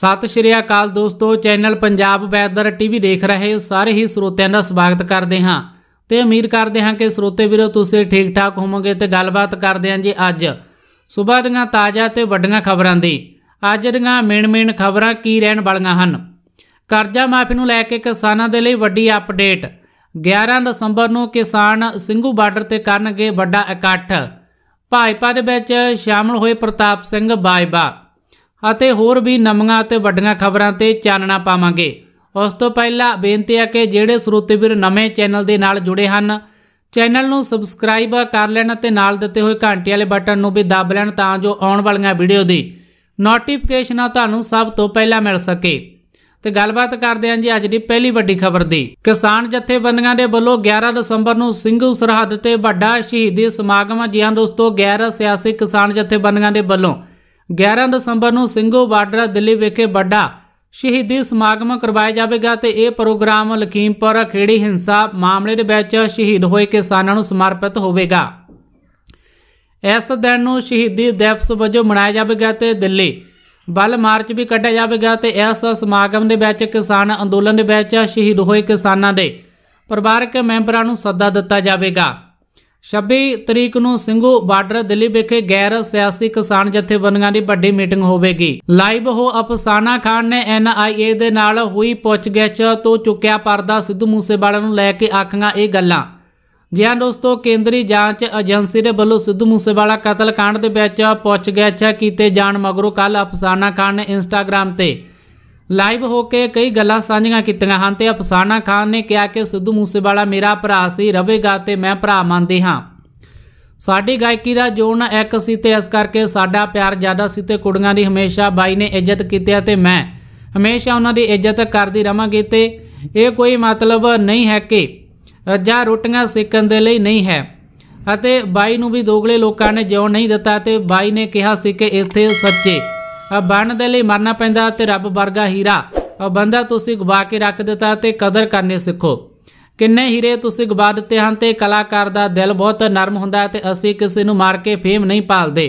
ਸਤਿ ਸ਼੍ਰੀ ਅਕਾਲ ਦੋਸਤੋ channel Punjab weather TV ਦੇਖ ਰਹੇ ਸਾਰੇ ਹੀ ਸਰੋਤਿਆਂ ਦਾ ਸਵਾਗਤ ਕਰਦੇ ਹਾਂ ਤੇ ਉਮੀਦ ਕਰਦੇ ਹਾਂ ਕਿ ਸਰੋਤੇ ਵੀਰੋ ਤੁਸੀਂ ਠੀਕ ਠਾਕ ਹੋਵੋਗੇ ਤੇ ਗੱਲਬਾਤ ਕਰਦੇ ਹਾਂ ਜੀ ਅੱਜ ਸਵੇਰ ਦੀਆਂ ਤਾਜ਼ਾ ਤੇ ਵੱਡੀਆਂ ਖਬਰਾਂ ਦੀ ਅੱਜ ਦੀਆਂ ਮੇਨ-ਮੇਨ ਖਬਰਾਂ ਕੀ ਰਹਿਣ ਵਾਲੀਆਂ ਹਨ ਕਰਜ਼ਾ ਮਾਫੀ ਨੂੰ ਲੈ ਕੇ ਕਿਸਾਨਾਂ ਦੇ ਲਈ ਵੱਡੀ ਅਪਡੇਟ 11 ਦਸੰਬਰ ਨੂੰ ਕਿਸਾਨ ਸਿੰਘੂ ਬਾਰਡਰ ਤੇ ਕਰਨਗੇ ਵੱਡਾ ਇਕੱਠ ਭਾਜਪਾ ਦੇ ਵਿੱਚ ਸ਼ਾਮਲ ਹੋਏ ਪ੍ਰਤਾਪ ਸਿੰਘ ਬਾਜਵਾ ਅਤੇ ਹੋਰ ਵੀ ਨਵੀਆਂ ਅਤੇ ਵੱਡੀਆਂ ਖਬਰਾਂ ਤੇ ਚਾਨਣਾ ਪਾਵਾਂਗੇ ਉਸ ਤੋਂ ਪਹਿਲਾਂ ਬੇਨਤੀ ਹੈ ਕਿ ਜਿਹੜੇ ਸਰੋਤੇ ਵੀਰ ਨਵੇਂ ਚੈਨਲ ਦੇ ਨਾਲ ਜੁੜੇ ਹਨ ਚੈਨਲ ਨੂੰ ਸਬਸਕ੍ਰਾਈਬ ਕਰ ਲੈਣ ਅਤੇ ਨਾਲ ਦਿੱਤੇ ਹੋਏ ਘੰਟੀ ਵਾਲੇ ਬਟਨ ਨੂੰ ਵੀ ਦਬ ਲੈਣ ਤਾਂ ਜੋ ਆਉਣ ਵਾਲੀਆਂ ਵੀਡੀਓ ਦੀ ਨੋਟੀਫਿਕੇਸ਼ਨਾਂ ਤੁਹਾਨੂੰ ਸਭ ਤੋਂ ਪਹਿਲਾਂ ਮਿਲ ਸਕੇ ਤੇ ਗੱਲਬਾਤ ਕਰਦੇ ਹਾਂ ਜੀ ਅੱਜ ਦੀ ਪਹਿਲੀ ਵੱਡੀ ਖਬਰ ਦੀ ਕਿਸਾਨ ਜਥੇਬੰਦੀਆਂ ਦੇ ਵੱਲੋਂ 11 ਦਸੰਬਰ ਨੂੰ ਸਿੰਘੂ ਸਰਹੱਦ ਤੇ ਵੱਡਾ ਸ਼ਹੀਦੀ ਸਮਾਗਮ ਜੀ ਹਾਂ ਦੋਸਤੋ ਗੈਰ ਸਿਆਸੀ ਕਿਸਾਨ ਜਥੇਬੰਦੀਆਂ ਦੇ ਵੱਲੋਂ 11 ਦਸੰਬਰ ਨੂੰ ਸਿੰਘੋ ਬਾਰਡਰ ਦਿੱਲੀ ਵਿਖੇ ਵੱਡਾ ਸ਼ਹੀਦੀ ਸਮਾਗਮ ਕਰਵਾਇਆ ਜਾਵੇਗਾ ਤੇ ਇਹ ਪ੍ਰੋਗਰਾਮ ਲਖੀਮਪੁਰ ਖੇੜੀ ਹਿੰਸਾ ਮਾਮਲੇ ਦੇ ਵਿੱਚ ਸ਼ਹੀਦ ਹੋਏ ਕਿਸਾਨਾਂ ਨੂੰ ਸਮਰਪਿਤ ਹੋਵੇਗਾ ਇਸ ਦਿਨ ਨੂੰ ਸ਼ਹੀਦੀ ਦਿਵਸ ਵਜੋਂ ਮਨਾਇਆ ਜਾਵੇਗਾ ਤੇ ਦਿੱਲੀ ਬਲ ਮਾਰਚ ਵੀ ਕੱਢਿਆ ਜਾਵੇਗਾ ਤੇ ਇਸ ਸਮਾਗਮ ਦੇ ਵਿੱਚ ਕਿਸਾਨ ਅੰਦੋਲਨ ਦੇ ਵਿੱਚ ਸ਼ਹੀਦ ਹੋਏ ਕਿਸਾਨਾਂ ਦੇ ਪਰਿਵਾਰਕ ਮੈਂਬਰਾਂ ਨੂੰ ਸੱਦਾ ਦਿੱਤਾ ਜਾਵੇਗਾ 26 ਤਰੀਕ ਨੂੰ ਸਿੰਘੂ ਬਾਰਡਰ ਦਿੱਲੀ ਵਿਖੇ ਗੈਰ ਸਿਆਸੀ ਕਿਸਾਨ ਜਥੇਬੰਦੀਆਂ ਦੀ ਵੱਡੀ ਮੀਟਿੰਗ ਹੋਵੇਗੀ ਲਾਈਵ ਹੋ ਅਫਸਾਨਾ ਖਾਨ ਨੇ ਐਨਆਈਏ ਦੇ ਨਾਲ ਹੋਈ ਪੁੱਛਗਿੱਛ ਤੋਂ ਚੁੱਕਿਆ ਪਰਦਾ ਸਿੱਧੂ ਮੂਸੇਵਾਲਾ ਨੂੰ ਲੈ ਕੇ ਆਖੀਆਂ ਇਹ ਗੱਲਾਂ ਜਿਹਾਂ ਦੋਸਤੋ ਕੇਂਦਰੀ ਜਾਂਚ ਏਜੰਸੀ ਦੇ ਵੱਲੋਂ ਸਿੱਧੂ ਮੂਸੇਵਾਲਾ ਕਤਲ ਕਾਂਡ ਦੇ ਵਿੱਚ ਪੁੱਛਗਿੱਛ ਕੀਤੇ ਜਾਣ ਮਗਰੋਂ ਕੱਲ ਅਫਸਾਨਾ ਖਾਨ ਨੇ ਇੰਸਟਾਗ੍ਰam ਤੇ ਲਾਈਵ ਹੋ ਕੇ ਕਈ ਗੱਲਾਂ ਸਾਂਝੀਆਂ ਕੀਤੀਆਂ ਹਨ ਤੇ ਅਫਸਾਨਾ ਖਾਨ ਨੇ ਕਿਹਾ ਕਿ ਸਿੱਧੂ ਮੂਸੇਵਾਲਾ ਮੇਰਾ ਭਰਾ ਸੀ ਰਵੇਗਾ ਤੇ ਮੈਂ ਭਰਾ ਮੰਨਦੇ ਹਾਂ ਸਾਡੀ ਗਾਇਕੀ ਦਾ ਜੋਨ ਇੱਕ ਸੀ ਤੇ ਇਸ ਕਰਕੇ ਸਾਡਾ ਪਿਆਰ ਜ਼ਿਆਦਾ ਸੀ ਤੇ ਕੁੜੀਆਂ ਦੀ ਹਮੇਸ਼ਾ ਬਾਈ ਨੇ ਇੱਜ਼ਤ ਕੀਤੀ ਤੇ ਮੈਂ ਹਮੇਸ਼ਾ ਉਹਨਾਂ ਦੀ ਇੱਜ਼ਤ ਕਰਦੀ ਰਵਾਂਗੀ ਤੇ ਇਹ ਕੋਈ ਮਤਲਬ ਨਹੀਂ ਹੈ ਕਿ ਜਾਂ ਰੋਟੀਆਂ ਸਿੱਕਣ ਦੇ ਲਈ ਨਹੀਂ ਹੈ ਅਤੇ ਬਾਈ ਨੂੰ ਵੀ ਦੋਗਲੇ ਲੋਕਾਂ ਨੇ ਜਿਉਂ ਨਹੀਂ ਦਿੱਤਾ ਤੇ ਬਾਈ ਨੇ ਕਿਹਾ ਸੀ ਕਿ ਇੱਥੇ ਸੱਚੇ ਬਣਨ ਦੇ ਲਈ ਮਰਨਾ ਪੈਂਦਾ ਤੇ ਰੱਬ ਵਰਗਾ ਹੀਰਾ ਬੰਦਾ ਤੁਸੀਂ ਗਵਾ ਕੇ ਰੱਖ ਦਿੱਤਾ ਤੇ ਕਦਰ ਕਰਨੇ ਸਿੱਖੋ ਕਿੰਨੇ ਹੀਰੇ ਤੁਸੀਂ ਗਵਾ ਦਿੱਤੇ ਹਨ ਤੇ ਕਲਾਕਾਰ ਦਾ ਦਿਲ ਬਹੁਤ ਨਰਮ ਹੁੰਦਾ ਹੈ ਤੇ ਅਸੀਂ ਕਿਸੇ ਨੂੰ ਮਾਰ ਕੇ ਫੇਮ ਨਹੀਂ ਪਾਲਦੇ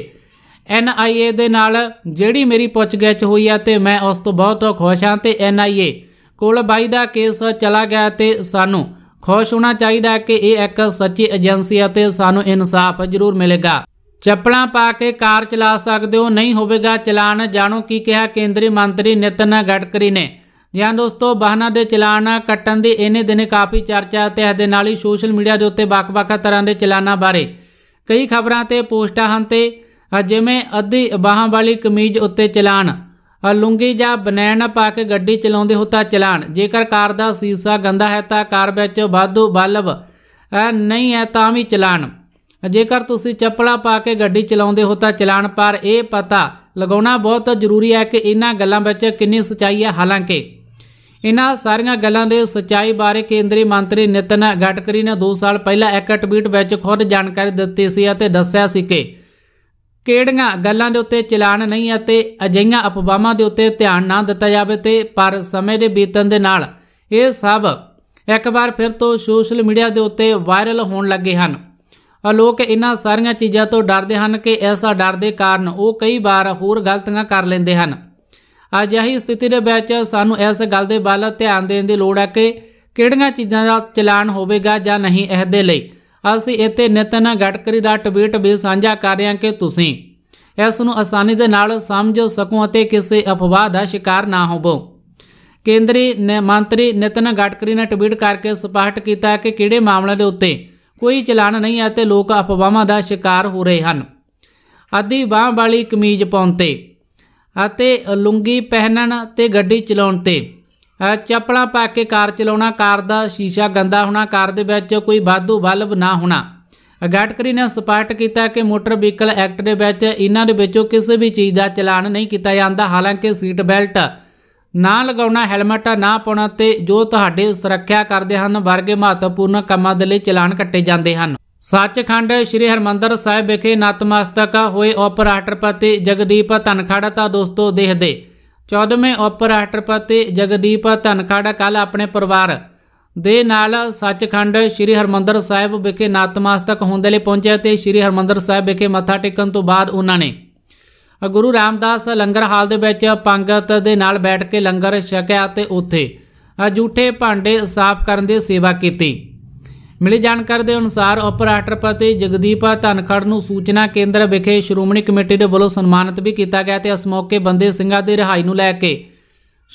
ਏ ਦੇ ਨਾਲ ਜਿਹੜੀ ਮੇਰੀ ਪੁੱਛਗਿੱਛ ਹੋਈ ਹੈ ਤੇ ਮੈਂ ਉਸ ਤੋਂ ਬਹੁਤ ਖੁਸ਼ ਹਾਂ ਤੇ ਏ ਕੋਲ ਬਾਈ ਦਾ ਕੇਸ ਚਲਾ ਗਿਆ ਤੇ ਸਾਨੂੰ ਖੁਸ਼ ਹੋਣਾ ਚਾਹੀਦਾ ਕਿ ਇਹ ਇੱਕ ਸੱਚੀ ਏਜੰਸੀ ਹੈ ਤੇ ਸਾਨੂੰ ਇਨਸਾਫ ਜ਼ਰੂਰ ਮਿਲੇਗਾ ਚੱਪਲਾਂ ਪਾ ਕੇ ਕਾਰ ਚਲਾ ਸਕਦੇ ਹੋ ਨਹੀਂ ਹੋਵੇਗਾ ਚਲਾਨ ਜਾਣੋ ਕੀ ਕਿਹਾ ਕੇਂਦਰੀ ਮੰਤਰੀ ਨਿਤਨ ਗਡਕਰੀ ਨੇ ਜਾਂ ਦੋਸਤੋ ਵਾਹਨਾਂ ਦੇ ਚਲਾਨ ਕੱਟਣ ਦੀ ਇਹਨੇ ਦਿਨੇ ਕਾਫੀ ਚਰਚਾ ਤੇ ਇਸ ਦੇ ਨਾਲ ਹੀ ਸੋਸ਼ਲ ਮੀਡੀਆ ਦੇ ਉੱਤੇ ਵੱਖ-ਵੱਖ ਤਰ੍ਹਾਂ ਦੇ ਚਲਾਨਾਂ ਬਾਰੇ ਕਈ ਖਬਰਾਂ ਤੇ ਪੋਸਟਾਂ ਹਨ ਤੇ ਜਿਵੇਂ ਅੱਧੀ ਬਾਹਾਂ ਵਾਲੀ ਕਮੀਜ਼ ਉੱਤੇ ਚਲਾਨ ਲੁੰਗੀ ਜਾਂ ਬਨੈਣ ਪਾ ਕੇ ਗੱਡੀ ਚਲਾਉਂਦੇ ਹੋ ਤਾਂ ਚਲਾਨ ਜੇਕਰ ਕਾਰ ਦਾ ਸੀਸਾ ਗੰਦਾ ਹੈ ਤਾਂ ਕਾਰ ਵਿੱਚ ਵਾਧੂ ਬਲਬ ਨਹੀਂ ਹੈ ਤਾਂ ਵੀ ਚਲਾਨ ਜੇਕਰ ਤੁਸੀਂ ਚੱਪਲਾ ਪਾ ਕੇ ਗੱਡੀ ਚਲਾਉਂਦੇ ਹੋ ਤਾਂ ਚਲਾਨ ਪਰ ਇਹ ਪਤਾ ਲਗਾਉਣਾ ਬਹੁਤ ਜ਼ਰੂਰੀ ਹੈ ਕਿ ਇਹਨਾਂ ਗੱਲਾਂ ਵਿੱਚ ਕਿੰਨੀ ਸਚਾਈ ਹੈ ਹਾਲਾਂਕਿ ਇਹਨਾਂ ਸਾਰੀਆਂ ਗੱਲਾਂ ਦੇ ਸਚਾਈ ਬਾਰੇ ਕੇਂਦਰੀ ਮੰਤਰੀ ਨਿਤਨ ਗਡਕਰੀ ਨੇ 2 ਸਾਲ ਪਹਿਲਾਂ ਇੱਕ ਟਵੀਟ ਵਿੱਚ ਖੁਦ ਜਾਣਕਾਰੀ ਦਿੱਤੀ ਸੀ ਅਤੇ ਦੱਸਿਆ ਸੀ ਕਿ ਕਿਹੜੀਆਂ ਗੱਲਾਂ ਦੇ ਉੱਤੇ ਚਲਾਨ ਨਹੀਂ ਅਤੇ ਅਜਿਹੀਆਂ ਅਪਵਾਹਾਂ ਦੇ ਉੱਤੇ ਧਿਆਨ ਨਾ ਦਿੱਤਾ ਜਾਵੇ ਤੇ ਪਰ ਸਮੇਂ ਦੇ ਬੀਤਣ ਦੇ ਨਾਲ ਇਹ ਸਭ ਇੱਕ ਵਾਰ ਫਿਰ ਤੋਂ ਸੋਸ਼ਲ ਮੀਡੀਆ ਦੇ ਉੱਤੇ ਵਾਇਰਲ ਹੋਣ ਲੱਗੇ ਹਨ ਲੋਕ ਇਹਨਾਂ ਸਾਰੀਆਂ ਚੀਜ਼ਾਂ ਤੋਂ ਡਰਦੇ ਹਨ ਕਿ ਐਸਾ ਡਰ ਦੇ ਕਾਰਨ ਉਹ ਕਈ ਵਾਰ ਹੋਰ ਗਲਤੀਆਂ ਕਰ ਲੈਂਦੇ ਹਨ ਅਜਿਹੀ ਸਥਿਤੀ ਦੇ ਵਿੱਚ ਸਾਨੂੰ ਇਸ ਗੱਲ ਦੇ ਵੱਲ ਧਿਆਨ ਦੇਣ ਦੀ ਲੋੜ ਹੈ ਕਿ ਕਿਹੜੀਆਂ ਚੀਜ਼ਾਂ ਦਾ ਚਲਾਨ ਹੋਵੇਗਾ ਜਾਂ ਨਹੀਂ ਇਹ ਦੇ ਲਈ ਅਸੀਂ ਇੱਥੇ ਨਿਤਨ ਗਟਕਰੀ ਦਾ ਟਵੀਟ ਵੀ ਸਾਂਝਾ ਕਰ ਰਹੇ ਹਾਂ ਕਿ ਤੁਸੀਂ ਇਸ ਨੂੰ ਆਸਾਨੀ ਦੇ ਨਾਲ ਸਮਝ ਸਕੋ ਅਤੇ ਕਿਸੇ ਅਫਵਾਹ ਦਾ ਸ਼ਿਕਾਰ ਨਾ ਹੋਵੋ ਕੇਂਦਰੀ ਮੰਤਰੀ ਨਿਤਨ ਗਟਕਰੀ ਨੇ ਟਵੀਟ ਕਰਕੇ ਸਪਸ਼ਟ ਕੀਤਾ ਕਿ ਕਿਹੜੇ ਮਾਮਲੇ ਦੇ ਉੱਤੇ ਕੋਈ ਚਲਾਨ ਨਹੀਂ ਹੈ ਤੇ ਲੋਕ ਅਫਵਾਹਾਂ ਦਾ ਸ਼ਿਕਾਰ ਹੋ ਰਹੇ ਹਨ ਆਦੀ ਬਾਹ ਵਾਲੀ ਕਮੀਜ਼ ਪਾਉਣ ਤੇ ਅਤੇ ਲੁੰਗੀ ਪਹਿਨਣ ਤੇ ਗੱਡੀ ਚਲਾਉਣ ਤੇ ਚੱਪਲਾਂ ਪਾ ਕੇ ਕਾਰ ਚਲਾਉਣਾ ਕਾਰ ਦਾ ਸ਼ੀਸ਼ਾ ਗੰਦਾ ਹੋਣਾ ਕਾਰ ਦੇ ਵਿੱਚ ਕੋਈ ਬਾਦੂ ਬਲਬ ਨਾ ਹੋਣਾ ਗਾਟਕਰੀ ਨੇ ਸਪਸ਼ਟ ਕੀਤਾ ਕਿ ਮੋਟਰ ਵਹੀਕਲ ਐਕਟ ਦੇ ਵਿੱਚ ਇਹਨਾਂ ਦੇ ਵਿੱਚੋਂ ਕਿਸੇ ਵੀ ਚੀਜ਼ ਦਾ ਚਲਾਨ ਨਹੀਂ ਕੀਤਾ ਜਾਂਦਾ ਹਾਲਾਂਕਿ ਸੀਟ ਬੈਲਟ ਨਾ ਲਗਾਉਣਾ ਹੈਲਮਟ ਨਾ ਪਾਉਣਾ ਤੇ ਜੋ ਤੁਹਾਡੇ ਸੁਰੱਖਿਆ ਕਰਦੇ ਹਨ ਵਰਗੇ ਮਹੱਤਵਪੂਰਨ ਕੰਮਾਂ ਦੇ ਲਈ ਚਲਾਨ ਕੱਟੇ ਜਾਂਦੇ ਹਨ ਸੱਚਖੰਡ ਸ੍ਰੀ ਹਰਮੰਦਰ ਸਾਹਿਬ ਵਿਖੇ ਨਤਮਸਤਕ ਹੋਏ ਉਪਰਾਸ਼ਟਰਪਤੀ ਜਗਦੀਪ ਧਨਖੜ ਤਾਂ ਦੋਸਤੋ ਦੇਖਦੇ 14ਵੇਂ ਉਪਰਾਸ਼ਟਰਪਤੀ ਜਗਦੀਪ ਧਨਖੜ ਕੱਲ ਆਪਣੇ ਪਰਿਵਾਰ ਦੇ ਨਾਲ ਸੱਚਖੰਡ ਸ੍ਰੀ ਹਰਮੰਦਰ ਸਾਹਿਬ ਵਿਖੇ ਨਤਮਸਤਕ ਹੋਣ ਦੇ ਲਈ ਪਹੁੰਚੇ ਤੇ ਸ੍ਰੀ ਹਰਮੰਦਰ ਸਾਹਿਬ ਵਿਖੇ ਮੱਥਾ ਟੇਕਣ ਤੋਂ ਬਾਅਦ ਉਹਨਾਂ ਨੇ ਗੁਰੂ ਰਾਮਦਾਸ ਲੰਗਰ ਹਾਲ ਦੇ ਵਿੱਚ ਪੰਗਤ ਦੇ ਨਾਲ ਬੈਠ ਕੇ ਲੰਗਰ ਛਕਿਆ ਤੇ ਉੱਥੇ ਝੂਠੇ ਭਾਂਡੇ ਸਾਫ਼ ਕਰਨ ਦੀ ਸੇਵਾ ਕੀਤੀ ਮਿਲੀ ਜਾਣਕਾਰੀ ਦੇ ਅਨੁਸਾਰ ਉਪ ਰਾਸ਼ਟਰਪਤੀ ਜਗਦੀਪ ਧਨਖੜ ਨੂੰ ਸੂਚਨਾ ਕੇਂਦਰ ਵਿਖੇ ਸ਼੍ਰੋਮਣੀ ਕਮੇਟੀ ਦੇ ਵੱਲੋਂ ਸਨਮਾਨਿਤ ਵੀ ਕੀਤਾ ਗਿਆ ਤੇ ਇਸ ਮੌਕੇ ਬੰਦੇ ਸਿੰਘਾਂ ਦੀ ਰਿਹਾਈ ਨੂੰ ਲੈ ਕੇ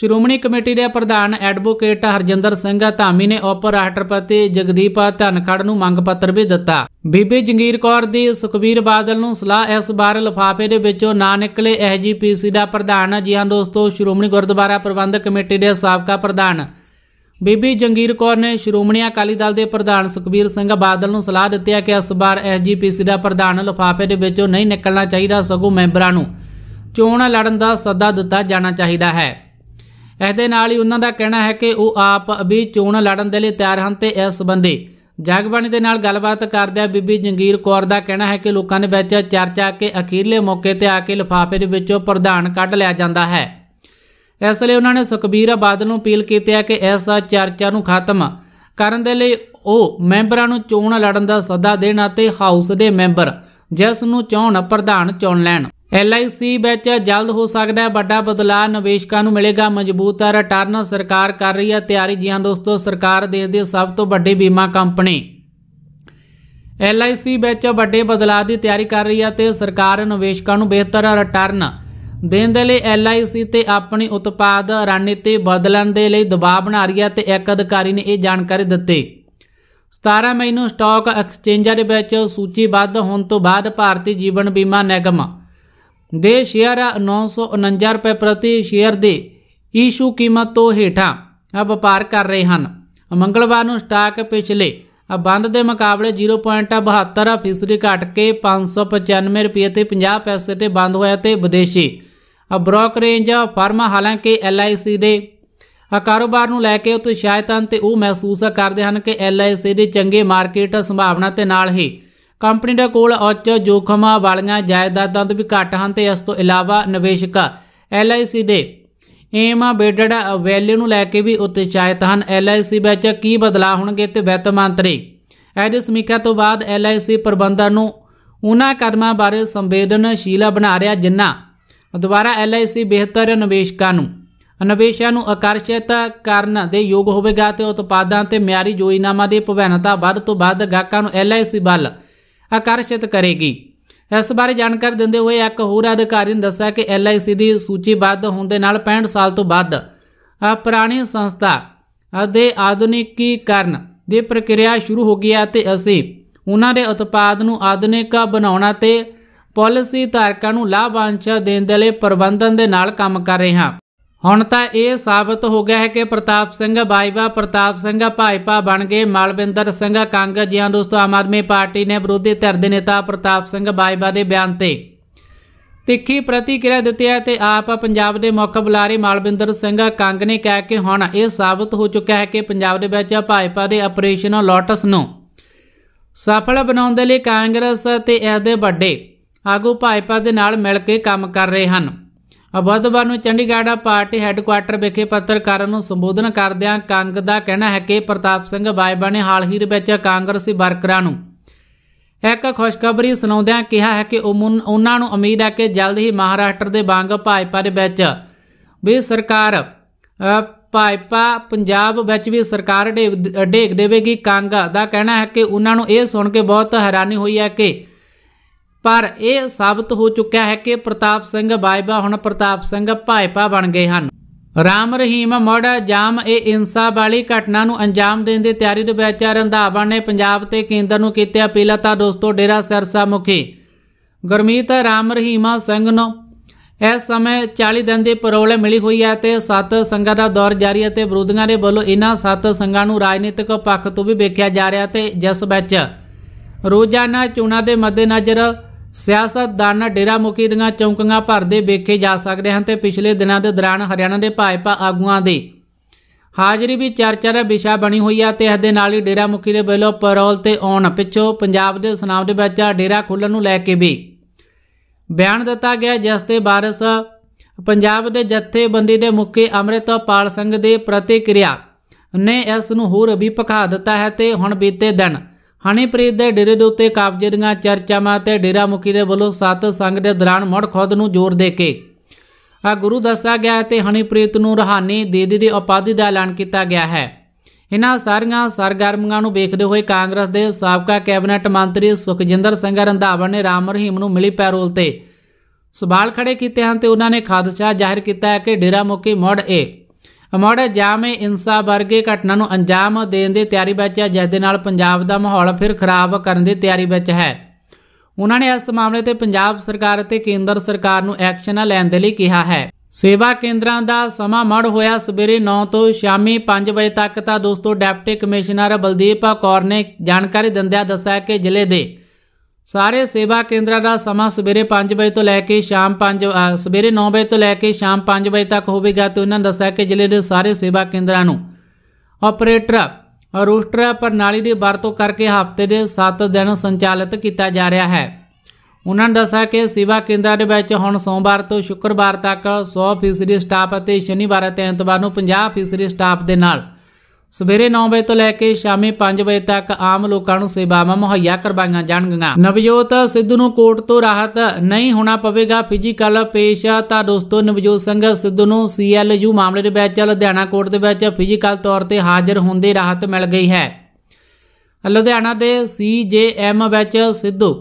ਸ਼੍ਰੋਮਣੀ ਕਮੇਟੀ ਦੇ ਪ੍ਰਧਾਨ ਐਡਵੋਕੇਟ ਹਰਜਿੰਦਰ ਸਿੰਘ ਧਾਮੀ ਨੇ ਉਪ ਰਾਸ਼ਟਰਪਤੀ ਜਗਦੀਪ ਧਨਖੜ ਨੂੰ ਮੰਗ ਪੱਤਰ ਵੀ ਦਿੱਤਾ ਬੀਬੀ ਜੰਗੀਰ ਕੌਰ ਦੀ ਸੁਖਬੀਰ ਬਾਦਲ ਨੂੰ ਸਲਾਹ ਇਸ ਬਾਰ ਲਫਾਫੇ ਦੇ ਵਿੱਚੋਂ ਨਾ ਨਿਕਲੇ ਐਜੀਪੀਸੀ ਦਾ ਪ੍ਰਧਾਨ ਜੀ ਹਾਂ ਦੋਸਤੋ ਸ਼੍ਰੋਮਣੀ ਗੁਰਦੁਆਰਾ ਪ੍ਰਬੰਧਕ ਕਮੇਟੀ ਦੇ ਸਾਬਕਾ ਪ੍ਰਧਾਨ ਬੀਬੀ ਜੰਗੀਰ ਕੌਰ ਨੇ ਸ਼੍ਰੋਮਣੀ ਅਕਾਲੀ ਦਲ ਦੇ ਪ੍ਰਧਾਨ ਸੁਖਬੀਰ ਸਿੰਘ ਬਾਦਲ ਨੂੰ ਸਲਾਹ ਦਿੱਤੀ ਹੈ ਕਿ ਇਸ ਬਾਰ ਐਜੀਪੀਸੀ ਦਾ ਪ੍ਰਧਾਨ ਲਫਾਫੇ ਦੇ ਵਿੱਚੋਂ ਨਹੀਂ ਨਿਕਲਣਾ ਚਾਹੀਦਾ ਸਗੋਂ ਮੈਂਬਰਾਂ ਨੂੰ ਚੋਣ ਲੜਨ ਦਾ ਸੱਦਾ ਦਿੱਤਾ ਜਾਣਾ ਚਾਹੀਦਾ ਹੈ ਇਸ ਦੇ ਨਾਲ ਹੀ ਉਹਨਾਂ ਦਾ ਕਹਿਣਾ ਹੈ ਕਿ ਉਹ ਆਪ ਵੀ ਚੋਣ ਲੜਨ ਦੇ ਲਈ ਤਿਆਰ ਹਨ ਤੇ ਇਸ ਸੰਬੰਧੀ ਜਗਬਾਣੀ ਦੇ ਨਾਲ ਗੱਲਬਾਤ ਕਰਦਿਆਂ ਬੀਬੀ ਜੰਗੀਰ ਕੌਰ ਦਾ ਕਹਿਣਾ ਹੈ ਕਿ ਲੋਕਾਂ ਦੇ ਵਿੱਚ ਚਰਚਾ ਕੇ ਅਖੀਰਲੇ ਮੌਕੇ ਤੇ ਆ ਕੇ ਲਫਾਫੇ ਦੇ ਵਿੱਚੋਂ ਪ੍ਰਧਾਨ ਕੱਢ ਲਿਆ ਜਾਂਦਾ ਹੈ ਇਸ ਲਈ ਉਹਨਾਂ ਨੇ ਸੁਖਬੀਰ ਬਾਦਲ ਨੂੰ ਅਪੀਲ ਕੀਤੀ ਹੈ ਕਿ ਇਸ ਚਰਚਾ ਨੂੰ ਖਤਮ ਕਰਨ ਦੇ ਲਈ ਉਹ ਮੈਂਬਰਾਂ ਨੂੰ ਚੋਣ ਲੜਨ ਦਾ ਸੱਦਾ ਦੇਣ ਅਤੇ ਹਾਊਸ ਦੇ ਮੈਂਬਰ ਜਿਸ ਨੂੰ ਚੋਣ ਪ੍ਰਧਾਨ ਚੁਣ ਲੈਣ ਐਲਆਈਸੀ ਵਿੱਚ ਜਲਦ ਹੋ ਸਕਦਾ ਹੈ ਵੱਡਾ ਬਦਲਾਅ ਨਿਵੇਸ਼ਕਾਂ ਨੂੰ ਮਿਲੇਗਾ ਮਜ਼ਬੂਤ ਰਿਟਰਨ ਸਰਕਾਰ ਕਰ ਰਹੀ ਹੈ ਤਿਆਰੀ ਜੀ ਹਾਂ ਦੋਸਤੋ ਸਰਕਾਰ ਦੇਸ਼ ਦੇ ਸਭ ਤੋਂ ਵੱਡੇ ਬੀਮਾ ਕੰਪਨੀ ਐਲਆਈਸੀ ਵਿੱਚ ਵੱਡੇ ਬਦਲਾਅ ਦੀ ਤਿਆਰੀ ਕਰ ਰਹੀ ਹੈ ਤੇ ਸਰਕਾਰ ਨਿਵੇਸ਼ਕਾਂ ਨੂੰ ਬਿਹਤਰ ਰਿਟਰਨ ਦੇਣ ਦੇ ਲਈ ਐਲਆਈਸੀ ਤੇ ਆਪਣੀ ਉਤਪਾਦ ਰਣਨੀਤੀ ਬਦਲਣ ਦੇ ਲਈ ਦਬਾਅ ਬਣਾ ਰਹੀ ਹੈ ਤੇ ਇੱਕ ਅਧਿਕਾਰੀ ਨੇ ਇਹ ਜਾਣਕਾਰੀ ਦਿੱਤੀ 17 ਮਈ ਨੂੰ ਸਟਾਕ ਐਕਸਚੇਂਜਰ ਦੇ ਵਿੱਚ ਸੂਚੀਬੱਧ ਹੋਣ ਤੋਂ ਬਾਅਦ ਭਾਰਤੀ ਜੀਵਨ ਬੀਮਾ ਨਿਗਮ ਦੇ ਸ਼ੇਅਰ 949 ਰੁਪਏ ਪ੍ਰਤੀ ਸ਼ੇਅਰ ਦੀ ਈਸ਼ੂ ਕੀਮਤ ਤੋਂ ਹੇਠਾਂ ਵਪਾਰ ਕਰ ਰਹੇ ਹਨ ਮੰਗਲਵਾਰ ਨੂੰ ਸਟਾਕ ਪਿਛਲੇ ਬੰਦ ਦੇ ਮੁਕਾਬਲੇ 0.72 ਫੀਸਦੀ ਘਟ ਕੇ 595 ਰੁਪਏ ਤੇ 50 ਪੈਸੇ ਤੇ ਬੰਦ ਹੋਇਆ ਤੇ ਵਿਦੇਸ਼ੀ ਬ੍ਰੋਕਰੇਜ ਫਰਮ ਹਾਲਾਂਕਿ LIC ਦੇ ਕਾਰੋਬਾਰ ਨੂੰ ਲੈ ਕੇ ਉਤਸ਼ਾਹਿਤ ਹਨ ਤੇ ਉਹ ਮਹਿਸੂਸ ਕਰਦੇ ਹਨ ਕਿ LIC ਦੇ ਚੰਗੇ ਮਾਰਕੀਟ ਸੰਭਾਵਨਾ ਤੇ ਨਾਲ ਹੀ ਕੰਪਨੀ ਦੇ ਕੋਲ ਉੱਚ ਜੋਖਮਾਂ ਵਾਲੀਆਂ ਜਾਇਦਾਦਾਂ ਤੋਂ ਵੀ ਘੱਟ ਹਨ ਤੇ ਇਸ ਤੋਂ ਇਲਾਵਾ ਨਿਵੇਸ਼ਕ LIC ਦੇ ਏਮ ਬੇਡਡ ਵੈਲਿਊ ਨੂੰ ਲੈ ਕੇ ਵੀ ਉਤਸ਼ਾਹਿਤ ਹਨ LIC ਵਿੱਚ ਕੀ ਬਦਲਾਅ ਹੋਣਗੇ ਤੇ ਵਿੱਤ ਮੰਤਰੀ ਐਜ ਸਮੀਖਿਆ ਤੋਂ ਬਾਅਦ LIC ਪ੍ਰਬੰਧਨ ਨੂੰ ਉਹਨਾਂ ਕਦਮਾਂ ਬਾਰੇ ਸੰਵੇਦਨਸ਼ੀਲ ਬਣਾ ਰਿਹਾ ਜਿੰਨਾ ਦੁਬਾਰਾ LIC ਬਿਹਤਰ ਨਿਵੇਸ਼ਕਾਂ ਨੂੰ ਨਿਵੇਸ਼ਾਂ ਨੂੰ ਆਕਰਸ਼ਿਤ ਕਰਨ ਦੇ ਯੋਗ ਹੋਵੇਗਾ ਤੇ ਉਤਪਾਦਾਂ ਤੇ ਮਿਆਰੀ ਯੋਜਨਾਵਾਂ ਦੀ ਪਵਨਤਾ ਵੱਧ ਤੋਂ ਵੱਧ ਗਾਹਕਾਂ ਨੂੰ LIC ਵੱਲ ਆਕਰਸ਼ਿਤ ਕਰੇਗੀ ਇਸ ਬਾਰੇ ਜਾਣਕਾਰੀ ਦਿੰਦੇ ਹੋਏ ਇੱਕ ਹੋਰ ਅਧਿਕਾਰੀ ਨੇ ਦੱਸਿਆ ਕਿ ਐਲਆਈਸੀ ਦੀ ਸੂਚੀਬੱਧ ਹੋਣ ਦੇ ਨਾਲ 65 ਸਾਲ ਤੋਂ ਵੱਧ ਪੁਰਾਣੀ ਸੰਸਥਾ ਅਤੇ ਆਧੁਨਿਕੀਕਰਨ ਦੀ ਪ੍ਰਕਿਰਿਆ ਸ਼ੁਰੂ ਹੋ ਗਈ ਹੈ ਤੇ ਅਸੀਂ ਉਹਨਾਂ ਦੇ ਉਤਪਾਦ ਨੂੰ ਆਧੁਨਿਕ ਬਣਾਉਣਾ ਤੇ ਪਾਲਿਸੀ ਧਾਰਕਾਂ ਨੂੰ ਲਾਭਾਂਸ਼ ਦੇਣ ਦੇ ਲਈ ਪ੍ਰਬੰਧਨ ਦੇ ਨਾਲ ਕੰਮ ਕਰ ਰਹੇ ਹਾਂ ਹੁਣ ਤਾਂ ਇਹ ਸਾਬਤ ਹੋ ਗਿਆ ਹੈ ਕਿ ਪ੍ਰਤਾਪ ਸਿੰਘ ਬਾਈਵਾ ਪ੍ਰਤਾਪ ਸਿੰਘ ਭਾਈਪਾ ਬਣ ਗਏ ਮਲਵਿੰਦਰ ਸਿੰਘ ਕੰਗ ਜਿਹਾਂ ਦੋਸਤੋ ਆਮ ਆਦਮੀ ਪਾਰਟੀ ਨੇ ਵਿਰੋਧੀ ਧਿਰ ਦੇ ਨੇਤਾ ਪ੍ਰਤਾਪ ਸਿੰਘ ਬਾਈਵਾ ਦੇ ਬਿਆਨ ਤੇ ਤਿੱਖੀ ਪ੍ਰਤੀਕਿਰਿਆ ਦਿੱਤੀ ਹੈ ਤੇ ਆਪ ਪੰਜਾਬ ਦੇ ਮੁੱਖ ਬੁਲਾਰੇ ਮਲਵਿੰਦਰ ਸਿੰਘ ਕੰਗ ਨੇ ਕਹਿ ਕੇ ਹੁਣ ਇਹ ਸਾਬਤ ਹੋ ਚੁੱਕਾ ਹੈ ਕਿ ਪੰਜਾਬ ਦੇ ਵਿੱਚ ਭਾਜਪਾ ਦੇ ਆਪਰੇਸ਼ਨ ਲੋਟਸ ਨੂੰ ਸਫਲ ਬਣਾਉਣ ਦੇ ਲਈ ਕਾਂਗਰਸ ਤੇ ਇਹਦੇ ਵੱਡੇ ਆਗੂ ਭਾਜਪਾ ਦੇ ਨਾਲ ਮਿਲ ਕੇ ਕੰਮ ਕਰ ਰਹੇ ਹਨ ਅਬ ਬੁੱਧਵਾਰ ਨੂੰ ਚੰਡੀਗੜ੍ਹ ਪਾਰਟੀ ਹੈੱਡਕੁਆਰਟਰ ਵਿਖੇ ਪੱਤਰਕਾਰਾਂ ਨੂੰ ਸੰਬੋਧਨ ਕਰਦਿਆਂ ਕੰਗ ਦਾ ਕਹਿਣਾ ਹੈ ਕਿ ਪ੍ਰਤਾਪ ਸਿੰਘ ਬਾਜਵਾ ਨੇ ਹਾਲ ਹੀ ਵਿੱਚ ਕਾਂਗਰਸੀ ਵਰਕਰਾਂ ਨੂੰ ਇੱਕ ਖੁਸ਼ਖਬਰੀ ਸੁਣਾਉਂਦਿਆਂ ਕਿਹਾ ਹੈ ਕਿ ਉਹਨਾਂ ਨੂੰ ਉਮੀਦ ਹੈ ਕਿ ਜਲਦ ਹੀ ਮਹਾਰਾਸ਼ਟਰ ਦੇ ਵਾਂਗ ਭਾਜਪਾ ਦੇ ਵਿੱਚ ਵੀ ਸਰਕਾਰ ਭਾਜਪਾ ਪੰਜਾਬ ਵਿੱਚ ਵੀ ਸਰਕਾਰ ਢੇਕ ਦੇਵੇਗੀ ਕੰਗ ਦਾ ਕਹਿਣਾ ਹੈ ਕਿ ਉਹਨਾਂ ਨੂੰ ਇਹ ਸੁਣ ਕੇ ਬਹੁਤ ਹੈਰਾਨੀ ਹੋਈ ਹੈ ਕਿ ਪਰ ਇਹ ਸਾਬਤ ਹੋ ਚੁੱਕਿਆ ਹੈ ਕਿ ਪ੍ਰਤਾਪ ਸਿੰਘ ਬਾਈਬਾ ਹੁਣ ਪ੍ਰਤਾਪ ਸਿੰਘ ਭਾਈਪਾ ਬਣ ਗਏ ਹਨ ਰਾਮ ਰਹੀਮ ਮੜ ਜਾਮ ਇਹ ਇਨਸਾ ਵਾਲੀ ਘਟਨਾ ਨੂੰ ਅੰਜਾਮ ਦੇਣ ਦੀ ਤਿਆਰੀ ਦੇ ਵਿੱਚ ਰੰਧਾਵਾ ਨੇ ਪੰਜਾਬ ਤੇ ਕੇਂਦਰ ਨੂੰ ਕੀਤੀ ਅਪੀਲ ਤਾਂ ਦੋਸਤੋ ਡੇਰਾ ਸਰਸਾ ਮੁਖੀ ਗੁਰਮੀਤ ਰਾਮ ਰਹੀਮਾ ਸਿੰਘ ਨੂੰ ਇਸ ਸਮੇਂ 40 ਦਿਨ ਦੀ ਪਰੋਲ ਮਿਲੀ ਹੋਈ ਹੈ ਤੇ ਸੱਤ ਸੰਗਾਂ ਦਾ ਦੌਰ ਜਾਰੀ ਹੈ ਤੇ ਵਿਰੋਧੀਆਂ ਦੇ ਵੱਲੋਂ ਇਹਨਾਂ ਸੱਤ ਸੰਗਾਂ ਨੂੰ ਰਾਜਨੀਤਿਕ ਪੱਖ ਤੋਂ ਵੀ ਵੇਖਿਆ ਜਾ ਰਿਹਾ ਤੇ ਜਿਸ ਵਿੱਚ ਰੋਜ਼ਾਨਾ ਚੋਣਾਂ ਦੇ ਮੱਦੇਨਜ਼ਰ ਸਿਆਸਤਦਾਨਾਂ ਡੇਰਾ ਮੁਖੀ ਦੀਆਂ ਚੌਂਕੀਆਂ ਭਰਦੇ ਵੇਖੇ ਜਾ ਸਕਦੇ ਹਨ ਤੇ ਪਿਛਲੇ ਦਿਨਾਂ ਦੇ ਦੌਰਾਨ ਹਰਿਆਣਾ ਦੇ ਭਾਜਪਾ ਆਗੂਆਂ ਦੇ ਹਾਜ਼ਰੀ ਵੀ ਚਰਚਾ ਦਾ ਵਿਸ਼ਾ ਬਣੀ ਹੋਈ ਹੈ ਤੇ ਇਸ ਦੇ ਨਾਲ ਹੀ ਡੇਰਾ ਮੁਕੀ ਦੇ ਵੱਲੋਂ ਪਰੋਲ ਤੇ ਆਉਣ ਪਿੱਛੋਂ ਪੰਜਾਬ ਦੇ ਸਨਾਮ ਦੇ ਵਿੱਚ ਡੇਰਾ ਖੋਲਣ ਨੂੰ ਲੈ ਕੇ ਵੀ ਬਿਆਨ ਦਿੱਤਾ ਗਿਆ ਜਿਸ ਤੇ ਬਾਰਸ ਪੰਜਾਬ ਦੇ ਜਥੇਬੰਦੀ ਦੇ ਮੁਖੀ ਅਮਰਿਤਪਾਲ ਸਿੰਘ ਦੇ ਪ੍ਰਤੀਕਿਰਿਆ ਨੇ ਇਸ ਨੂੰ ਹੋਰ ਵੀ ਭਖਾ ਦਿੱਤਾ ਹੈ ਤੇ ਹੁਣ ਬੀਤੇ ਦਿਨ ਹਨੀਪ੍ਰੀਤ ਦੇ ਡੇਰੇ ਦੇ ਉੱਤੇ ਕਾਬਜ਼ੇ ਦੀਆਂ ਚਰਚਾਵਾਂ ਤੇ ਡੇਰਾ ਮੁਖੀ ਦੇ ਵੱਲੋਂ ਸਤ ਸੰਗ ਦੇ ਦੌਰਾਨ ਮੜ ਖੁਦ ਨੂੰ ਜ਼ੋਰ ਦੇ ਕੇ ਆ ਗੁਰੂ ਦੱਸਿਆ ਗਿਆ ਹੈ ਤੇ ਹਨੀਪ੍ਰੀਤ ਨੂੰ ਰਹਾਨੀ ਦੇਦੀ ਦੇ ਉਪਾਧੀ ਦਾ ਐਲਾਨ ਕੀਤਾ ਗਿਆ ਹੈ ਇਹਨਾਂ ਸਾਰੀਆਂ ਸਰਗਰਮੀਆਂ ਨੂੰ ਵੇਖਦੇ ਹੋਏ ਕਾਂਗਰਸ ਦੇ ਸਾਬਕਾ ਕੈਬਨਿਟ ਮੰਤਰੀ ਸੁਖਜਿੰਦਰ ਸਿੰਘ ਰੰਧਾਵਾ ਨੇ ਰਾਮ ਰਹੀਮ ਨੂੰ ਮਿਲੀ ਪੈਰੋਲ ਤੇ ਸਵਾਲ ਖੜੇ ਕੀਤੇ ਹਨ ਤੇ ਉਹਨਾਂ ਨੇ ਖਾਦਸ਼ਾ ਜ਼ਾਹਿਰ ਕੀਤਾ ਹੈ ਕਿ ਡੇਰਾ ਮੁਕੀ ਮੋੜ ਏ ਅਮੋੜਾ ਜਾਮੇ ਇਨਸਾ ਵਰਗੇ ਘਟਨਾ ਨੂੰ ਅੰਜਾਮ ਦੇਣ ਦੀ ਤਿਆਰੀ ਵਿੱਚ ਹੈ ਜਿਸ ਦੇ ਨਾਲ ਪੰਜਾਬ ਦਾ ਮਾਹੌਲ ਫਿਰ ਖਰਾਬ ਕਰਨ ਦੀ ਤਿਆਰੀ ਵਿੱਚ ਹੈ ਉਹਨਾਂ ਨੇ ਇਸ ਮਾਮਲੇ ਤੇ ਪੰਜਾਬ ਸਰਕਾਰ ਅਤੇ ਕੇਂਦਰ ਸਰਕਾਰ ਨੂੰ ਐਕਸ਼ਨ ਲੈਣ ਦੇ ਲਈ ਕਿਹਾ ਹੈ ਸੇਵਾ ਕੇਂਦਰਾਂ ਦਾ ਸਮਾਂ ਮੜ ਹੋਇਆ ਸਵੇਰੇ 9 ਤੋਂ ਸ਼ਾਮੀ 5 ਵਜੇ ਤੱਕ ਤਾਂ ਦੋਸਤੋ ਡੈਪਟੀ ਕਮਿਸ਼ਨਰ ਬਲਦੀਪ ਕੌਰ ਨੇ ਜਾਣਕਾਰੀ ਦਿੰਦਿਆਂ ਦੱਸਿਆ ਕਿ ਜ਼ਿਲ੍ਹੇ ਦੇ ਸਾਰੇ ਸੇਵਾ ਕੇਂਦਰਾਂ ਦਾ ਸਮਾਂ ਸਵੇਰੇ 5 ਵਜੇ ਤੋਂ ਲੈ ਕੇ ਸ਼ਾਮ 5 ਸਵੇਰੇ 9 ਵਜੇ ਤੋਂ ਲੈ ਕੇ ਸ਼ਾਮ 5 ਵਜੇ ਤੱਕ ਹੋਵੇਗਾ ਤੇ ਉਹਨਾਂ ਦੱਸਿਆ ਕਿ ਜ਼ਿਲ੍ਹੇ ਦੇ ਸਾਰੇ ਸੇਵਾ ਕੇਂਦਰਾਂ ਨੂੰ ਆਪਰੇਟਰ ਰੋਸਟਰ ਪ੍ਰਣਾਲੀ ਦੀ ਵਰਤੋਂ ਕਰਕੇ ਹਫ਼ਤੇ ਦੇ 7 ਦਿਨ ਸੰਚਾਲਿਤ ਕੀਤਾ ਜਾ ਰਿਹਾ ਹੈ ਉਹਨਾਂ ਨੇ ਦੱਸਿਆ ਕਿ ਸੇਵਾ ਕੇਂਦਰਾਂ ਦੇ ਵਿੱਚ ਹੁਣ ਸੋਮਵਾਰ ਤੋਂ ਸ਼ੁੱਕਰਵਾਰ ਤੱਕ 100% ਸਟਾਫ ਅਤੇ ਸ਼ਨੀਵਾਰ ਅਤੇ ਐਤਵਾਰ ਨੂੰ 50% ਸਟਾਫ ਦੇ ਨਾਲ ਸਵੇਰੇ 9 ਵਜੇ ਤੋਂ ਲੈ ਕੇ ਸ਼ਾਮੇ 5 ਵਜੇ ਤੱਕ ਆਮ ਲੋਕਾਂ ਨੂੰ ਸੇਵਾਵਾਂ ਮੁਹੱਈਆ ਕਰਵਾਈਆਂ ਜਾਣਗੀਆਂ ਨਵਜੋਤ ਸਿੱਧੂ ਨੂੰ ਕੋਰਟ ਤੋਂ ਰਾਹਤ ਨਹੀਂ ਹੋਣਾ ਪਵੇਗਾ ਫਿਜ਼ੀਕਲ ਪੇਸ਼ ਤਾਂ ਦੋਸਤੋ ਨਵਜੋਤ ਸਿੰਘ ਸਿੱਧੂ ਨੂੰ ਸੀਐਲਯੂ ਮਾਮਲੇ ਦੇ ਵਿੱਚ ਲੁਧਿਆਣਾ ਕੋਰਟ ਦੇ ਵਿੱਚ ਫਿਜ਼ੀਕਲ ਤੌਰ ਤੇ ਹਾਜ਼ਰ ਹੁੰਦੇ ਰਾਹਤ ਮਿਲ ਗਈ ਹੈ ਲੁਧਿਆਣਾ ਦੇ ਸੀਜੇਐਮ ਵਿੱਚ ਸਿੱਧੂ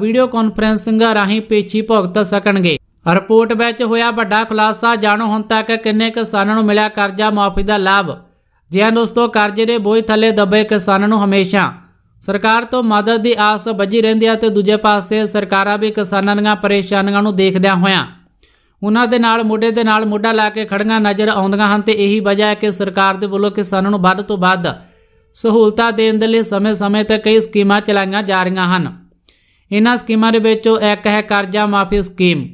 ਵੀਡੀਓ ਕਾਨਫਰੈਂਸਿੰਗ ਰਾਹੀਂ ਪੇਚੀ ਭੁਗਤ ਸਕਣਗੇ ਰਿਪੋਰਟ ਵਿੱਚ ਹੋਇਆ ਵੱਡਾ ਖੁਲਾਸਾ ਜਾਣੋ ਹੁਣ ਤੱਕ ਕਿੰਨੇ ਕਿਸਾਨਾਂ ਨੂੰ ਮਿਲਿਆ ਕਰਜ਼ਾ ਮਾਫੀ ਦਾ ਲਾਭ ਜੀ ਉਸ ਤੋਂ ਕਰਜ਼ੇ ਦੇ ਬੋਝ ਥੱਲੇ ਦਬੇ ਕਿਸਾਨਾਂ ਨੂੰ ਹਮੇਸ਼ਾ ਸਰਕਾਰ ਤੋਂ ਮਦਦ ਦੀ ਆਸ ਬੱਜੀ ਰਹਿੰਦੀ ਹੈ ਤੇ ਦੂਜੇ ਪਾਸੇ ਸਰਕਾਰਾਂ ਵੀ ਕਿਸਾਨਾਂ ਦੀਆਂ ਪਰੇਸ਼ਾਨੀਆਂ ਨੂੰ ਦੇਖਦਿਆਂ ਹੋਇਆਂ ਉਹਨਾਂ ਦੇ ਨਾਲ ਮੋਢੇ ਦੇ ਨਾਲ ਮੋਢਾ ਲਾ ਕੇ ਖੜੀਆਂ ਨਜ਼ਰ ਆਉਂਦੀਆਂ ਹਨ ਤੇ ਇਹੀ ਵਜ੍ਹਾ ਹੈ ਕਿ ਸਰਕਾਰ ਦੇ ਵੱਲੋਂ ਕਿਸਾਨਾਂ ਨੂੰ ਵੱਧ ਤੋਂ ਵੱਧ ਸਹੂਲਤਾਂ ਦੇਣ ਦੇ ਲਈ ਸਮੇਂ-ਸਮੇਂ ਤੇ ਕਈ ਸਕੀਮਾਂ ਚਲਾਈਆਂ ਜਾ ਰਹੀਆਂ ਹਨ ਇਹਨਾਂ ਸਕੀਮਾਂ ਦੇ ਵਿੱਚੋਂ ਇੱਕ ਹੈ ਕਰਜ਼ਾ ਮਾਫੀ ਸਕੀਮ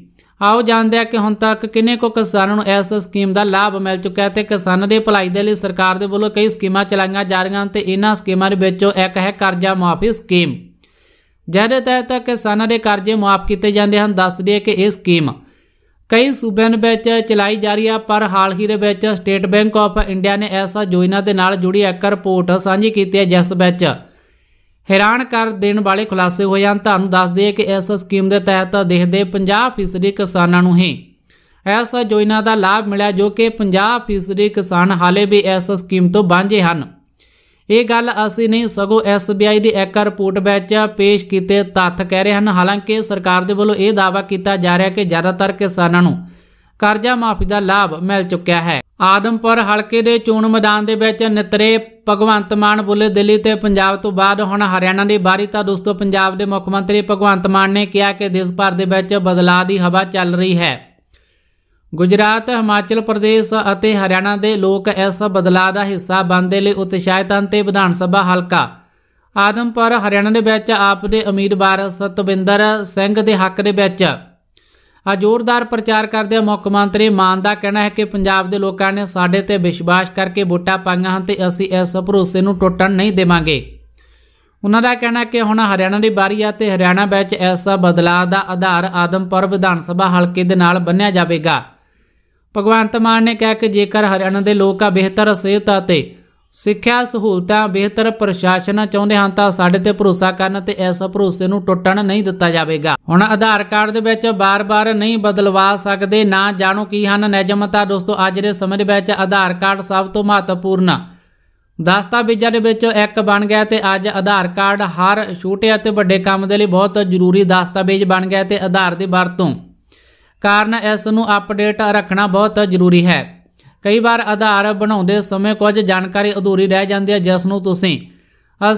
ਆਓ ਜਾਣਦੇ ਆ ਕਿ ਹੁਣ ਤੱਕ ਕਿੰਨੇ ਕੋ ਕਿਸਾਨਾਂ ਨੂੰ ਇਸ ਸਕੀਮ ਦਾ ਲਾਭ ਮਿਲ ਚੁੱਕਾ ਹੈ ਤੇ ਕਿਸਾਨਾਂ ਦੇ ਭਲਾਈ ਦੇ ਲਈ ਸਰਕਾਰ ਦੇ ਵੱਲੋਂ ਕਈ ਸਕੀਮਾਂ ਚਲਾਈਆਂ ਜਾ ਰਹੀਆਂ ਤੇ ਇਹਨਾਂ ਸਕੀਮਾਂ ਦੇ ਵਿੱਚੋਂ ਇੱਕ ਹੈ ਕਰਜ਼ਾ ਮਾਫੀ ਸਕੀਮ ਜਿਹਦੇ ਤਹਿਤ ਕਿਸਾਨਾਂ ਦੇ ਕਰਜ਼ੇ ਮਾਫ ਕੀਤੇ ਜਾਂਦੇ ਹਨ ਦੱਸ ਦਈਏ ਕਿ ਇਹ ਸਕੀਮ ਕਈ ਸੂਬਿਆਂ ਵਿੱਚ ਚਲਾਈ ਜਾ ਰਹੀ ਆ ਪਰ ਹਾਲ ਹੀ ਦੇ ਵਿੱਚ ਸਟੇਟ ਬੈਂਕ ਆਫ ਇੰਡੀਆ ਨੇ ਐਸਾ ਯੋਜਨਾ ਦੇ ਨਾਲ ਜੁੜੀ ਇੱਕ ਰਿਪੋਰਟ ਸਾਂਝੀ ਕੀਤੀ ਹੈ ਜਿਸ ਵਿੱਚ ਹੈਰਾਨ ਕਰ ਦੇਣ ਵਾਲੇ ਖੁਲਾਸੇ ਹੋਏ ਹਨ ਤੁਹਾਨੂੰ ਦੱਸ ਦਈਏ ਕਿ ਇਸ ਸਕੀਮ ਦੇ ਤਹਿਤ ਦੇਸ਼ ਦੇ 50% ਕਿਸਾਨਾਂ ਨੂੰ ਹੀ ਐਸ ਜੋਇਨਾ ਦਾ ਲਾਭ ਮਿਲਿਆ ਜੋ ਕਿ 50% ਕਿਸਾਨ ਹਾਲੇ ਵੀ ਇਸ ਸਕੀਮ ਤੋਂ ਵਾਂਝੇ ਹਨ ਇਹ ਗੱਲ ਅਸੀਂ ਨਹੀਂ ਸਗੋਂ ਐਸਬੀਆਈ ਦੀ ਇੱਕ ਰਿਪੋਰਟ ਵਿੱਚ ਪੇਸ਼ ਕੀਤੇ ਤੱਥ ਕਹਿ ਰਹੇ ਹਨ ਹਾਲਾਂਕਿ ਸਰਕਾਰ ਦੇ ਵੱਲੋਂ ਇਹ ਦਾਅਵਾ ਕੀਤਾ ਜਾ ਰਿਹਾ ਕਿ ਜ਼ਿਆਦਾਤਰ ਕਿਸਾਨਾਂ ਨੂੰ ਕਰਜ਼ਾ ਮਾਫੀ ਦਾ ਲਾਭ ਮਿਲ ਚੁੱਕਿਆ ਹੈ ਆਦਮਪੁਰ ਹਲਕੇ ਦੇ ਚੋਣ ਮੈਦਾਨ ਦੇ ਵਿੱਚ ਨਿਤਰੇ ਭਗਵੰਤ ਮਾਨ ਬੁੱਲੇ ਦਿੱਲੀ ਤੇ ਪੰਜਾਬ ਤੋਂ ਬਾਅਦ ਹੁਣ ਹਰਿਆਣਾ ਦੀ ਵਾਰੀ ਤਾਂ ਦੋਸਤੋ ਪੰਜਾਬ ਦੇ ਮੁੱਖ ਮੰਤਰੀ ਭਗਵੰਤ ਮਾਨ ਨੇ ਕਿਹਾ ਕਿ ਦੇਸ਼ ਭਰ ਦੇ ਵਿੱਚ ਬਦਲਾਅ ਦੀ ਹਵਾ ਚੱਲ ਰਹੀ ਹੈ ਗੁਜਰਾਤ ਹਿਮਾਚਲ ਪ੍ਰਦੇਸ਼ ਅਤੇ ਹਰਿਆਣਾ ਦੇ ਲੋਕ ਇਸ ਬਦਲਾਅ ਦਾ ਹਿੱਸਾ ਬਣਦੇ ਲਈ ਉਤਸ਼ਾਹਿਤ ਹਨ ਤੇ ਵਿਧਾਨ ਸਭਾ ਹਲਕਾ ਆਦਮਪੁਰ ਹਰਿਆਣਾ ਦੇ ਵਿੱਚ ਆਪ ਦੇ ਉਮੀਦਵਾਰ ਸਤਵਿੰਦਰ ਸਿੰਘ ਦੇ ਹੱਕ ਦੇ ਵਿੱਚ ਆ ਜ਼ੋਰਦਾਰ ਪ੍ਰਚਾਰ ਕਰਦੇ ਮੁੱਖ ਮੰਤਰੀ ਮਾਨ ਦਾ ਕਹਿਣਾ ਹੈ ਕਿ ਪੰਜਾਬ ਦੇ ਲੋਕਾਂ ਨੇ ਸਾਡੇ ਤੇ ਵਿਸ਼ਵਾਸ ਕਰਕੇ ਵੋਟਾਂ ਪਾਈਆਂ ਹਨ ਤੇ ਅਸੀਂ ਇਸ ਭਰੋਸੇ ਨੂੰ ਟੁੱਟਣ ਨਹੀਂ ਦੇਵਾਂਗੇ ਉਹਨਾਂ ਦਾ ਕਹਿਣਾ ਕਿ ਹੁਣ ਹਰਿਆਣਾ ਦੀ ਵਾਰੀ ਆ ਤੇ ਹਰਿਆਣਾ ਵਿੱਚ ਐਸਾ ਬਦਲਾਅ ਦਾ ਆਧਾਰ ਆਦਮਪੁਰ ਵਿਧਾਨ ਸਭਾ ਹਲਕੇ ਦੇ ਨਾਲ ਬੰਨਿਆ ਜਾਵੇਗਾ ਭਗਵੰਤ ਮਾਨ ਨੇ ਕਿਹਾ ਕਿ ਜੇਕਰ ਹਰਿਆਣਾ ਦੇ ਲੋਕਾਂ ਬਿਹਤਰ ਸਿਹਤ ਅਤੇ ਸਿੱਖਿਆ ਸਹੂਲਤਾਂ ਬਿਹਤਰ ਪ੍ਰਸ਼ਾਸਨ ਚਾਹੁੰਦੇ ਹਨ ਤਾਂ ਸਾਡੇ ਤੇ ਭਰੋਸਾ ਕਰਨ ਤੇ ਇਸ ਭਰੋਸੇ ਨੂੰ ਟੁੱਟਣ ਨਹੀਂ ਦਿੱਤਾ ਜਾਵੇਗਾ ਹੁਣ ਆਧਾਰ ਕਾਰਡ ਦੇ ਵਿੱਚ ਬਾਰ-ਬਾਰ ਨਹੀਂ ਬਦਲਵਾ ਸਕਦੇ ਨਾ ਜਾਣੋ ਕੀ ਹਨ ਨਿਯਮਤਾ ਦੋਸਤੋ ਅੱਜ ਦੇ ਸਮੇਂ ਦੇ ਵਿੱਚ ਆਧਾਰ ਕਾਰਡ ਸਭ ਤੋਂ ਮਹੱਤਵਪੂਰਨ ਦਸਤਾਵੇਜ਼ਾਂ ਦੇ ਵਿੱਚ ਇੱਕ ਬਣ ਗਿਆ ਤੇ ਅੱਜ ਆਧਾਰ ਕਾਰਡ ਹਰ ਛੋਟੇ ਅਤੇ ਵੱਡੇ ਕੰਮ ਦੇ ਲਈ ਬਹੁਤ ਜ਼ਰੂਰੀ ਦਸਤਾਵੇਜ਼ ਬਣ ਗਿਆ ਤੇ ਆਧਾਰ ਦੇ ਵਰਤੋਂ ਕਾਰਨ ਇਸ ਨੂੰ ਅਪਡੇਟ ਰੱਖਣਾ ਬਹੁਤ ਜ਼ਰੂਰੀ ਹੈ ਕਈ ਵਾਰ ਆਧਾਰ ਬਣਾਉਂਦੇ ਸਮੇਂ ਕੁਝ ਜਾਣਕਾਰੀ ਅਧੂਰੀ ਰਹਿ ਜਾਂਦੀ ਹੈ ਜਿਸ ਨੂੰ ਤੁਸੀਂ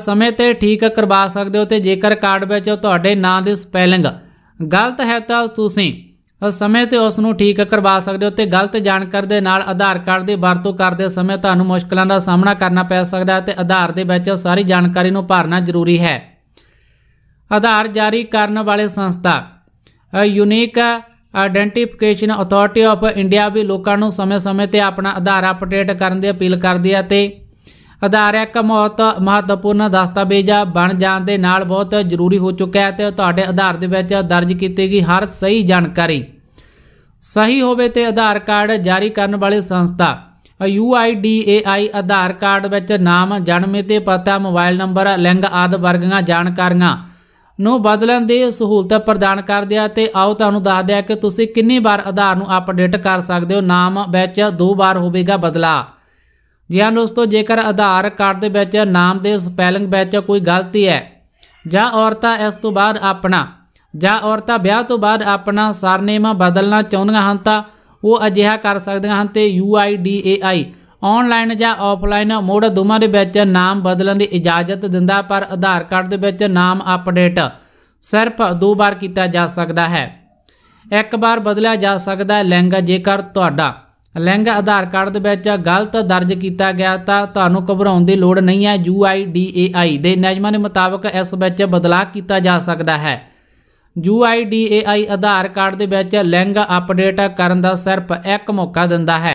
ਸਮੇਂ ਤੇ ਠੀਕ ਕਰਵਾ ਸਕਦੇ ਹੋ ਤੇ ਜੇਕਰ ਕਾਰਡ ਵਿੱਚ ਤੁਹਾਡੇ ਨਾਂ ਦੀ ਸਪੈਲਿੰਗ ਗਲਤ ਹੈ ਤਾਂ ਤੁਸੀਂ ਸਮੇਂ ਤੇ ਉਸ ਨੂੰ ਠੀਕ ਕਰਵਾ ਸਕਦੇ ਹੋ ਤੇ ਗਲਤ ਜਾਣਕਾਰੀ ਦੇ ਨਾਲ ਆਧਾਰ ਕਾਰਡ ਦੀ ਵਰਤੋਂ ਕਰਦੇ ਸਮੇਂ ਤੁਹਾਨੂੰ ਮੁਸ਼ਕਲਾਂ ਦਾ ਸਾਹਮਣਾ ਕਰਨਾ ਪੈ ਸਕਦਾ ਹੈ ਤੇ ਆਧਾਰ ਦੇ ਵਿੱਚ ਸਾਰੀ ਜਾਣਕਾਰੀ ਨੂੰ ਭਰਨਾ ਜ਼ਰੂਰੀ ਹੈ ਆਧਾਰ ਜਾਰੀ ਕਰਨ ਵਾਲੇ ਸੰਸਥਾ unique identification authority of India ਵੀ ਲੋਕਾਂ ਨੂੰ ਸਮੇਂ-ਸਮੇਂ ਤੇ ਆਪਣਾ ਆਧਾਰ ਅਪਡੇਟ ਕਰਨ ਦੀ ਅਪੀਲ ਕਰਦੀ ਹੈ ਤੇ ਆਧਾਰ ਇੱਕ ਮਹੱਤ ਮਹੱਤਵਪੂਰਨ ਦਸਤਾਵੇਜ਼ ਬਣ ਜਾਣ ਦੇ ਨਾਲ ਬਹੁਤ ਜ਼ਰੂਰੀ ਹੋ ਚੁੱਕਿਆ ਹੈ ਤੇ ਤੁਹਾਡੇ ਆਧਾਰ ਦੇ ਵਿੱਚ ਦਰਜ ਕੀਤੀ ਗਈ ਹਰ ਸਹੀ ਜਾਣਕਾਰੀ ਸਹੀ ਹੋਵੇ ਤੇ ਆਧਾਰ ਕਾਰਡ ਜਾਰੀ ਕਰਨ ਵਾਲੀ ਸੰਸਥਾ UIDAI ਆਧਾਰ ਕਾਰਡ ਵਿੱਚ ਨਾਮ ਜਨਮ ਮਿਤੀ ਪਤਾ ਮੋਬਾਈਲ ਨੰਬਰ ਲਿੰਗ ਆਦਿ ਵਰਗੀਆਂ ਜਾਣਕਾਰੀਆਂ ਨੂੰ ਬਦਲਣ ਦੀ ਸਹੂਲਤ ਪ੍ਰਦਾਨ ਕਰਦੇ ਆ ਤੇ ਆਓ ਤੁਹਾਨੂੰ ਦੱਸ ਦਿਆ ਕਿ ਤੁਸੀਂ ਕਿੰਨੀ ਵਾਰ ਆਧਾਰ ਨੂੰ ਅਪਡੇਟ ਕਰ ਸਕਦੇ ਹੋ ਨਾਮ ਵਿੱਚ ਦੋ ਵਾਰ ਹੋਵੇਗਾ ਬਦਲਾ ਜੀ ਹਾਂ ਦੋਸਤੋ ਜੇਕਰ ਆਧਾਰ ਕਾਰਡ ਦੇ ਵਿੱਚ ਨਾਮ ਦੇ ਸਪੈਲਿੰਗ ਵਿੱਚ ਕੋਈ ਗਲਤੀ ਹੈ ਜਾਂ ਔਰਤਾਂ ਇਸ ਤੋਂ ਬਾਅਦ ਆਪਣਾ ਜਾਂ ਔਰਤਾਂ ਵਿਆਹ ਤੋਂ ਬਾਅਦ ਆਪਣਾ ਸਰਨੇਮ ਬਦਲਣਾ ਚਾਹੁੰਦੀਆਂ ਹਨ ਤਾਂ ਉਹ ਅਜਿਹਾ ਕਰ ਸਕਦੀਆਂ ਹਨ ਤੇ UIDAI ਆਨਲਾਈਨ ਜਾਂ ਆਫਲਾਈਨ ਮੋੜ ਦੋਵਾਂ ਦੇ ਵਿੱਚ ਨਾਮ ਬਦਲਣ ਦੀ ਇਜਾਜ਼ਤ ਦਿੰਦਾ ਪਰ ਆਧਾਰ ਕਾਰਡ ਦੇ ਵਿੱਚ ਨਾਮ ਅਪਡੇਟ ਸਿਰਫ ਦੋ ਵਾਰ ਕੀਤਾ ਜਾ ਸਕਦਾ ਹੈ ਇੱਕ ਵਾਰ ਬਦਲਿਆ ਜਾ ਸਕਦਾ ਹੈ ਲਿੰਗ ਜੇਕਰ ਤੁਹਾਡਾ ਲਿੰਗ ਆਧਾਰ ਕਾਰਡ ਦੇ ਵਿੱਚ ਗਲਤ ਦਰਜ ਕੀਤਾ ਗਿਆ ਤਾਂ ਤੁਹਾਨੂੰ ਘਬਰਾਉਣ ਦੀ ਲੋੜ ਨਹੀਂ ਹੈ UIDAI ਦੇ ਨਿਯਮਾਂ ਦੇ ਮੁਤਾਬਕ ਇਸ ਵਿੱਚ ਬਦਲਾਅ ਕੀਤਾ ਜਾ ਸਕਦਾ ਹੈ UIDAI ਆਧਾਰ ਕਾਰਡ ਦੇ ਵਿੱਚ ਲਿੰਗ ਅਪਡੇਟ ਕਰਨ ਦਾ ਸਿਰਫ ਇੱਕ ਮੌਕਾ ਦਿੰਦਾ ਹੈ